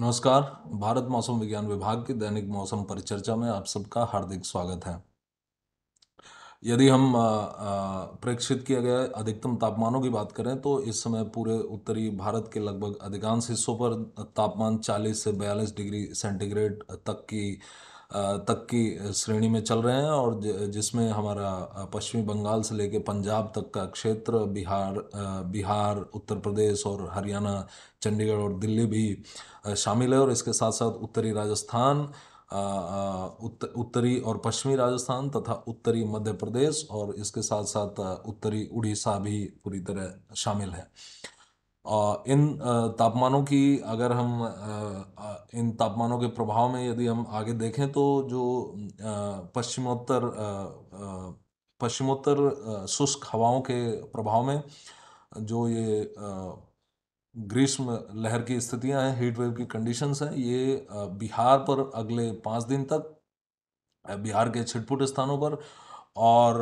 नमस्कार भारत मौसम विज्ञान विभाग की दैनिक मौसम परिचर्चा में आप सबका हार्दिक स्वागत है यदि हम प्रेक्षित किए गए अधिकतम तापमानों की बात करें तो इस समय पूरे उत्तरी भारत के लगभग अधिकांश हिस्सों पर तापमान 40 से 42 डिग्री सेंटीग्रेड तक की तक की श्रेणी में चल रहे हैं और जिसमें हमारा पश्चिमी बंगाल से लेकर पंजाब तक का क्षेत्र बिहार बिहार उत्तर प्रदेश और हरियाणा चंडीगढ़ और दिल्ली भी शामिल है और इसके साथ साथ उत्तरी राजस्थान उत्तरी और पश्चिमी राजस्थान तथा उत्तरी मध्य प्रदेश और इसके साथ साथ उत्तरी उड़ीसा भी पूरी तरह शामिल है इन तापमानों की अगर हम इन तापमानों के प्रभाव में यदि हम आगे देखें तो जो पश्चिमोत्तर पश्चिमोत्तर शुष्क हवाओं के प्रभाव में जो ये ग्रीष्म लहर की स्थितियां हैं हीट वेव की कंडीशंस हैं ये बिहार पर अगले पाँच दिन तक बिहार के छिटपुट स्थानों पर और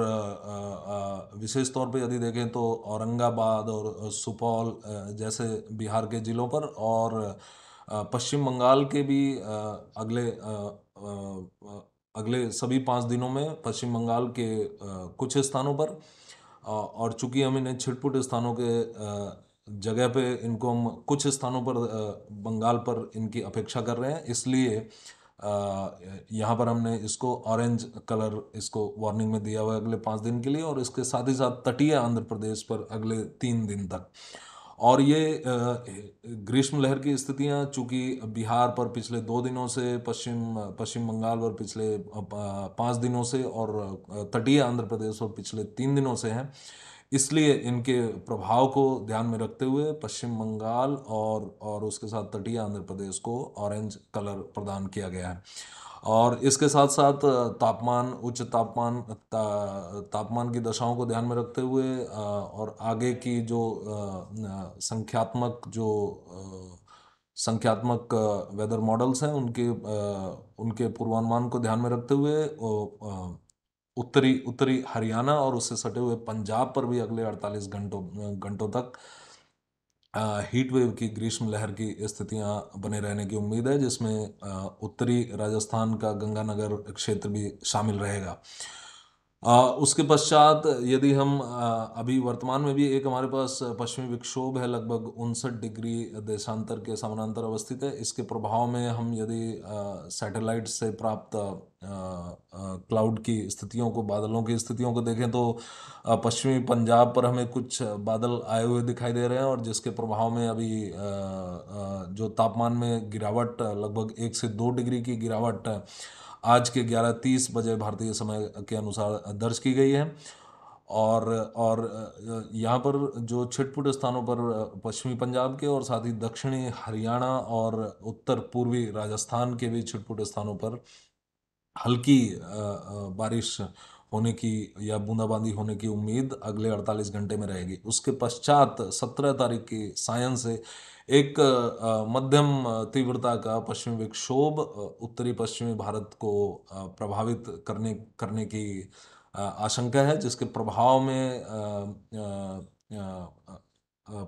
विशेष तौर पे यदि देखें तो औरंगाबाद और सुपौल जैसे बिहार के ज़िलों पर और पश्चिम बंगाल के भी अगले अगले सभी पाँच दिनों में पश्चिम बंगाल के कुछ स्थानों पर और चूंकि हम इन्हें छिटपुट स्थानों के जगह पे इनको हम कुछ स्थानों पर बंगाल पर इनकी अपेक्षा कर रहे हैं इसलिए यहाँ पर हमने इसको ऑरेंज कलर इसको वार्निंग में दिया हुआ है अगले पाँच दिन के लिए और इसके साथ ही साथ तटीय आंध्र प्रदेश पर अगले तीन दिन तक और ये ग्रीष्म लहर की स्थितियाँ चूँकि बिहार पर पिछले दो दिनों से पश्चिम पश्चिम बंगाल पर पिछले पाँच दिनों से और तटीय आंध्र प्रदेश पर पिछले तीन दिनों से हैं इसलिए इनके प्रभाव को ध्यान में रखते हुए पश्चिम बंगाल और और उसके साथ तटीय आंध्र प्रदेश को ऑरेंज कलर प्रदान किया गया है और इसके साथ साथ तापमान उच्च तापमान ता, तापमान की दशाओं को ध्यान में रखते हुए और आगे की जो संख्यात्मक जो संख्यात्मक वेदर मॉडल्स हैं उनके उनके पूर्वानुमान को ध्यान में रखते हुए उत्तरी उत्तरी हरियाणा और उससे सटे हुए पंजाब पर भी अगले 48 घंटों घंटों तक हीट वेव की ग्रीष्म लहर की स्थितियां बने रहने की उम्मीद है जिसमें उत्तरी राजस्थान का गंगानगर क्षेत्र भी शामिल रहेगा उसके पश्चात यदि हम अभी वर्तमान में भी एक हमारे पास पश्चिमी विक्षोभ है लगभग उनसठ डिग्री देशांतर के समानांतर अवस्थित है इसके प्रभाव में हम यदि सैटेलाइट से प्राप्त क्लाउड की स्थितियों को बादलों की स्थितियों को देखें तो पश्चिमी पंजाब पर हमें कुछ बादल आए हुए दिखाई दे रहे हैं और जिसके प्रभाव में अभी जो तापमान में गिरावट लगभग एक से दो डिग्री की गिरावट आज के 11:30 बजे भारतीय समय के अनुसार दर्ज की गई है और और यहाँ पर जो छिटपुट स्थानों पर पश्चिमी पंजाब के और साथ ही दक्षिणी हरियाणा और उत्तर पूर्वी राजस्थान के भी छिटपुट स्थानों पर हल्की बारिश होने की या बूंदाबांदी होने की उम्मीद अगले 48 घंटे में रहेगी उसके पश्चात 17 तारीख की सायं से एक मध्यम तीव्रता का पश्चिमी विक्षोभ उत्तरी पश्चिमी भारत को प्रभावित करने करने की आशंका है जिसके प्रभाव में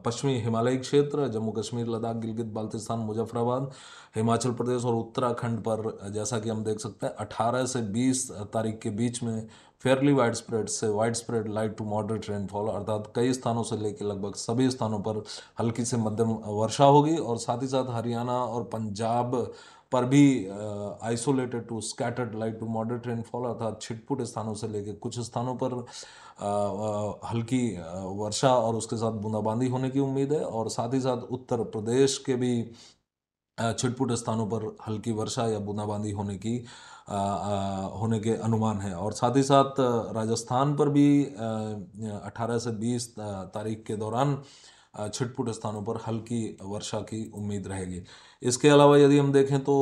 पश्चिमी हिमालयी क्षेत्र जम्मू कश्मीर लद्दाख गिलगित बाल्तिस्तान मुजफ्फराबाद हिमाचल प्रदेश और उत्तराखंड पर जैसा कि हम देख सकते हैं 18 से 20 तारीख के बीच में फेयरली वाइड स्प्रेड से wide spread light to moderate rainfall अर्थात कई स्थानों से लेकर लगभग सभी स्थानों पर हल्की से मध्यम वर्षा होगी और साथ ही साथ हरियाणा और पंजाब पर भी isolated to scattered light to moderate rainfall अर्थात छिटपुट स्थानों से लेकर कुछ स्थानों पर हल्की वर्षा और उसके साथ बूंदाबांदी होने की उम्मीद है और साथ ही साथ उत्तर प्रदेश के भी छिटपुट स्थानों पर हल्की वर्षा या बूंदाबांदी होने की आ, आ, होने के अनुमान है और साथ ही साथ राजस्थान पर भी 18 से 20 तारीख के दौरान छिटपुट स्थानों पर हल्की वर्षा की उम्मीद रहेगी इसके अलावा यदि हम देखें तो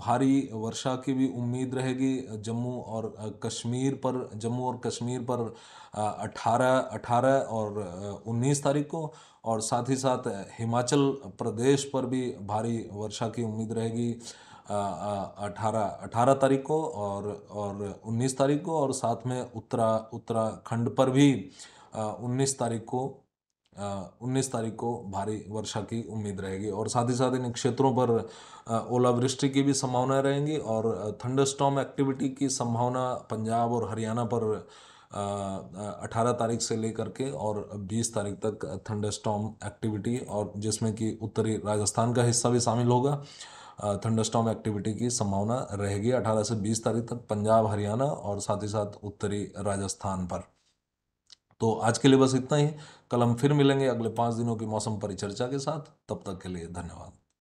भारी वर्षा की भी उम्मीद रहेगी जम्मू और कश्मीर पर जम्मू और कश्मीर पर 18 18 और 19 तारीख को और साथ ही साथ हिमाचल प्रदेश पर भी भारी वर्षा की उम्मीद रहेगी अठारह अठारह तारीख को और और उन्नीस तारीख को और साथ में उत्तरा उत्तराखंड पर भी उन्नीस तारीख को उन्नीस तारीख को भारी वर्षा की उम्मीद रहेगी और साथ ही साथ इन क्षेत्रों पर ओलावृष्टि की भी संभावना रहेंगी और थंडरस्टॉम एक्टिविटी की संभावना पंजाब और हरियाणा पर अठारह तारीख से लेकर के और बीस तारीख तक थंडरस्टॉम एक्टिविटी और जिसमें कि उत्तरी राजस्थान का हिस्सा भी शामिल होगा थंडरस्टॉम एक्टिविटी की संभावना रहेगी 18 से 20 तारीख तक पंजाब हरियाणा और साथ ही साथ उत्तरी राजस्थान पर तो आज के लिए बस इतना ही कल हम फिर मिलेंगे अगले पाँच दिनों की मौसम परिचर्चा के साथ तब तक के लिए धन्यवाद